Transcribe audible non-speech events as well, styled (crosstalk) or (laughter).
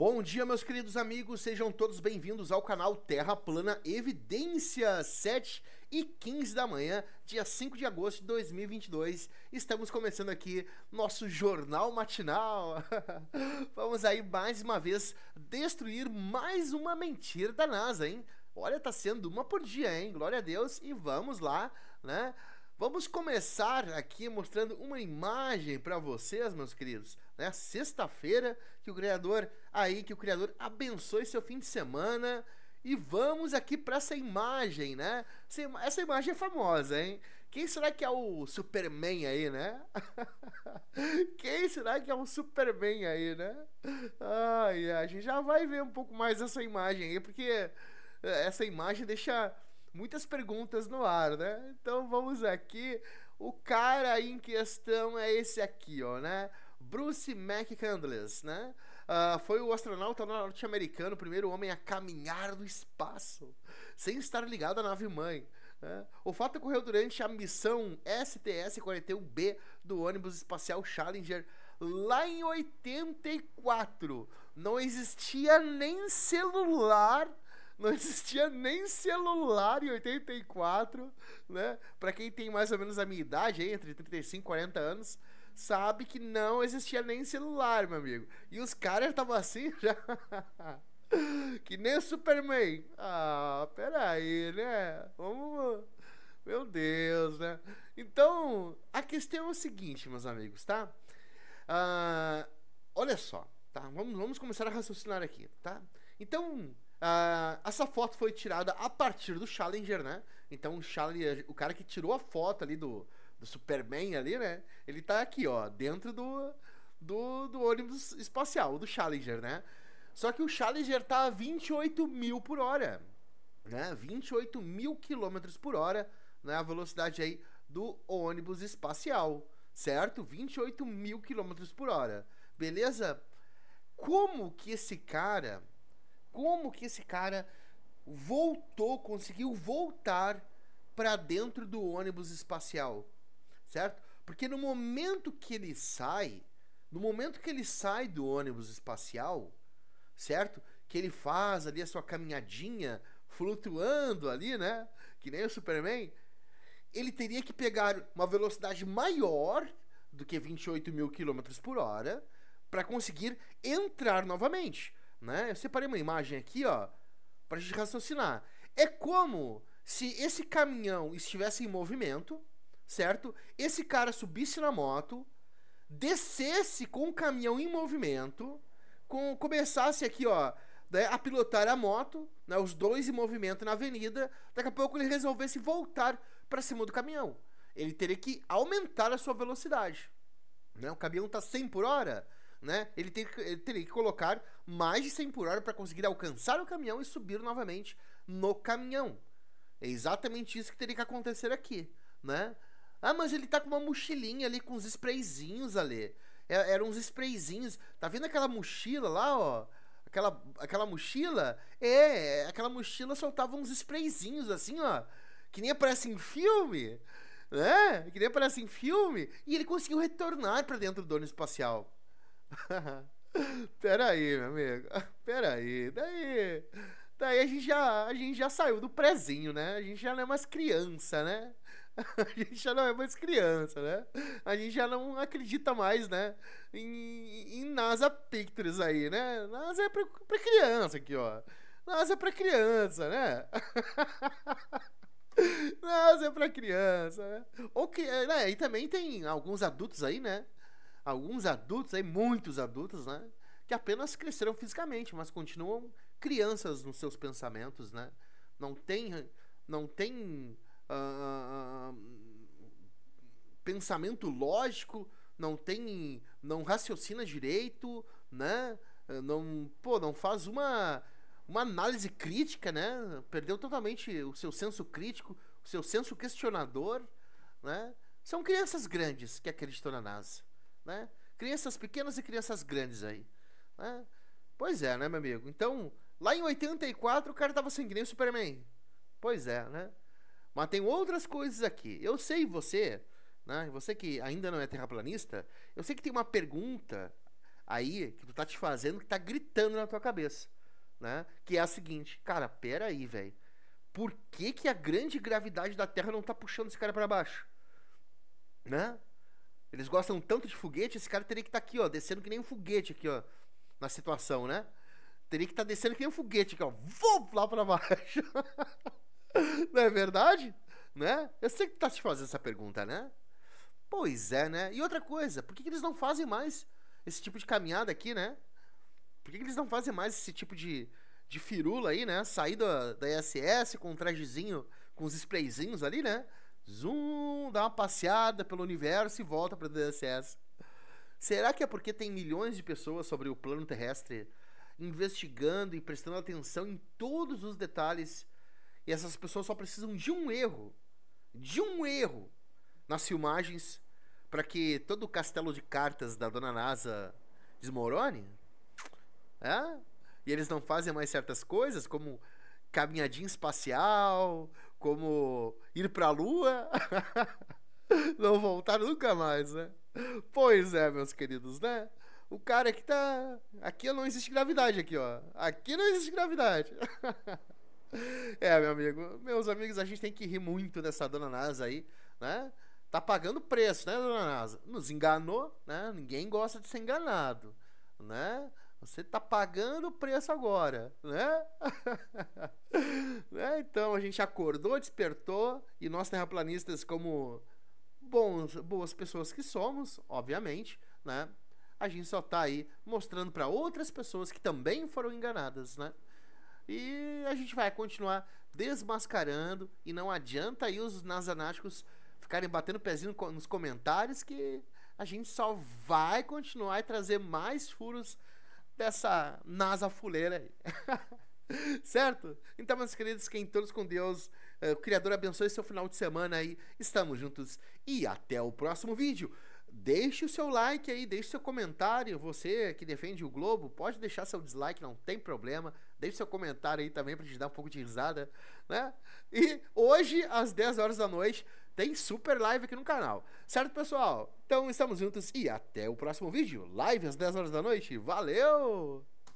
Bom dia, meus queridos amigos, sejam todos bem-vindos ao canal Terra Plana Evidência, 7 e 15 da manhã, dia 5 de agosto de 2022. Estamos começando aqui nosso jornal matinal. (laughs) Vamos aí mais uma vez destruir mais uma mentira da NASA, hein? Olha, tá sendo uma por dia, hein? Glória a Deus e vamos lá, né? Vamos começar aqui mostrando uma imagem para vocês, meus queridos, né? Sexta-feira, que o criador aí, que o criador abençoe seu fim de semana. E vamos aqui para essa imagem, né? Essa imagem é famosa, hein? Quem será que é o Superman aí, né? (laughs) Quem será que é o Superman aí, né? Ai, a gente já vai ver um pouco mais essa imagem aí, porque eh, essa imagem deixa muitas perguntas no ar, né? Então vamos aqui. O cara aí em questão é esse aqui, ó, né? Bruce McCandless, né? Uh, foi o astronauta norte-americano, o primeiro homem a caminhar no espaço, sem estar ligado à nave-mãe. Né? O fato ocorreu durante a missão STS-41B do ônibus espacial Challenger, lá em 84. Não existia nem celular (laughs) não existia nem celular em 84, né? Para quem tem mais ou menos a minha idade entre 35 e 40 anos, sabe que não existia nem celular, meu amigo. E os caras estavam assim (laughs) já. que nem Superman. Ah, peraí, né? Vamos. Meu Deus, né? Então, a questão é o seguinte, meus amigos, tá? Ah, olha só, tá? Vamos, vamos começar a raciocinar aqui, tá? Então, ah, essa foto foi tirada a partir do Challenger, né? Então, o Challenger, o cara que tirou a foto ali do, do Superman ali, né? Ele tá aqui, ó, dentro do, do, do ônibus espacial, do Challenger, né? Só que o Challenger tá a 28 mil por hora, né? 28 mil quilômetros por hora, né? A velocidade aí do ônibus espacial, certo? 28 mil quilômetros por hora, beleza? Como que esse cara, como que esse cara voltou, conseguiu voltar para dentro do ônibus espacial? certo? Porque no momento que ele sai, no momento que ele sai do ônibus espacial, certo? Que ele faz ali a sua caminhadinha flutuando ali, né? Que nem o Superman, ele teria que pegar uma velocidade maior do que 28 mil quilômetros por hora para conseguir entrar novamente, né? Eu separei uma imagem aqui, ó, para a gente raciocinar. É como se esse caminhão estivesse em movimento, certo? Esse cara subisse na moto, descesse com o caminhão em movimento, com, começasse aqui, ó, né, a pilotar a moto, né, os dois em movimento na avenida, daqui a pouco ele resolvesse voltar para cima do caminhão. Ele teria que aumentar a sua velocidade. Né? O caminhão está 100 por hora, né? Ele, tem, ele teria que colocar mais de 100 por hora para conseguir alcançar o caminhão e subir novamente no caminhão. É exatamente isso que teria que acontecer aqui, né? Ah, mas ele tá com uma mochilinha ali com uns sprayzinhos ali. É, eram uns sprayzinhos. Tá vendo aquela mochila lá, ó? Aquela, aquela mochila? É, aquela mochila soltava uns sprayzinhos assim, ó. Que nem aparece em filme, né? Que nem aparece em filme. E ele conseguiu retornar para dentro do dono espacial. (laughs) Pera aí, meu amigo. (laughs) Pera aí, daí. Daí a gente já, a gente já saiu do prezinho, né? A gente já não é mais criança, né? (laughs) a gente já não é mais criança, né? A gente já não acredita mais, né? Em, em NASA Pictures aí, né? NASA é pra, pra criança aqui, ó. NASA é pra criança, né? (laughs) NASA é pra criança, né? Ou que, é, né? E também tem alguns adultos aí, né? Alguns adultos aí, muitos adultos, né? Que apenas cresceram fisicamente, mas continuam crianças nos seus pensamentos, né? Não tem. Não tem ah, ah, ah, pensamento lógico, não tem, não raciocina direito, né? Não, pô, não faz uma uma análise crítica, né? Perdeu totalmente o seu senso crítico, o seu senso questionador, né? São crianças grandes que acreditam na NASA, né? Crianças pequenas e crianças grandes aí, né? Pois é, né, meu amigo? Então, lá em 84 o cara tava sem que nem o Superman. Pois é, né? Mas tem outras coisas aqui. Eu sei você, né? Você que ainda não é terraplanista, eu sei que tem uma pergunta aí que tu tá te fazendo que tá gritando na tua cabeça, né? Que é a seguinte, cara, pera aí, velho. Por que que a grande gravidade da Terra não tá puxando esse cara para baixo? Né? Eles gostam tanto de foguete, esse cara teria que estar tá aqui, ó, descendo que nem um foguete aqui, ó, na situação, né? Teria que estar tá descendo que nem um foguete aqui, ó, vou lá para baixo. (laughs) (laughs) Não é verdade? Né? Eu sei que tu tá se fazendo essa pergunta, né? Pois é, né? E outra coisa, por que, que eles não fazem mais esse tipo de caminhada aqui, né? Por que, que eles não fazem mais esse tipo de, de firula aí, né? Sair da, da ISS com um trajezinho, com os sprayzinhos ali, né? Zoom, dá uma passeada pelo universo e volta para o ISS. Será que é porque tem milhões de pessoas sobre o plano terrestre investigando e prestando atenção em todos os detalhes e essas pessoas só precisam de um erro, de um erro nas filmagens para que todo o castelo de cartas da dona NASA desmorone. É? E eles não fazem mais certas coisas, como caminhadinha espacial, como ir para a lua. (laughs) não voltar nunca mais, né? Pois é, meus queridos, né? O cara que tá. Aqui não existe gravidade, aqui, ó. Aqui não existe gravidade. (laughs) (laughs) É, meu amigo. Meus amigos, a gente tem que rir muito dessa dona NASA aí, né? Tá pagando preço, né, dona NASA? Nos enganou, né? Ninguém gosta de ser enganado, né? Você tá pagando o preço agora, né? (laughs) né? Então a gente acordou, despertou e nós terraplanistas, como bons, boas pessoas que somos, obviamente, né? A gente só tá aí mostrando para outras pessoas que também foram enganadas, né? E a gente vai continuar desmascarando. E não adianta aí os nazanáticos ficarem batendo pezinho nos comentários que a gente só vai continuar e trazer mais furos dessa NASA fuleira aí. (laughs) certo? Então, meus queridos, quem todos com Deus, eh, o Criador abençoe seu final de semana aí. Estamos juntos e até o próximo vídeo. Deixe o seu like aí, deixe seu comentário. Você que defende o Globo, pode deixar seu dislike, não tem problema. Deixe seu comentário aí também pra gente dar um pouco de risada, né? E hoje, às 10 horas da noite, tem super live aqui no canal. Certo, pessoal? Então estamos juntos e até o próximo vídeo. Live às 10 horas da noite. Valeu!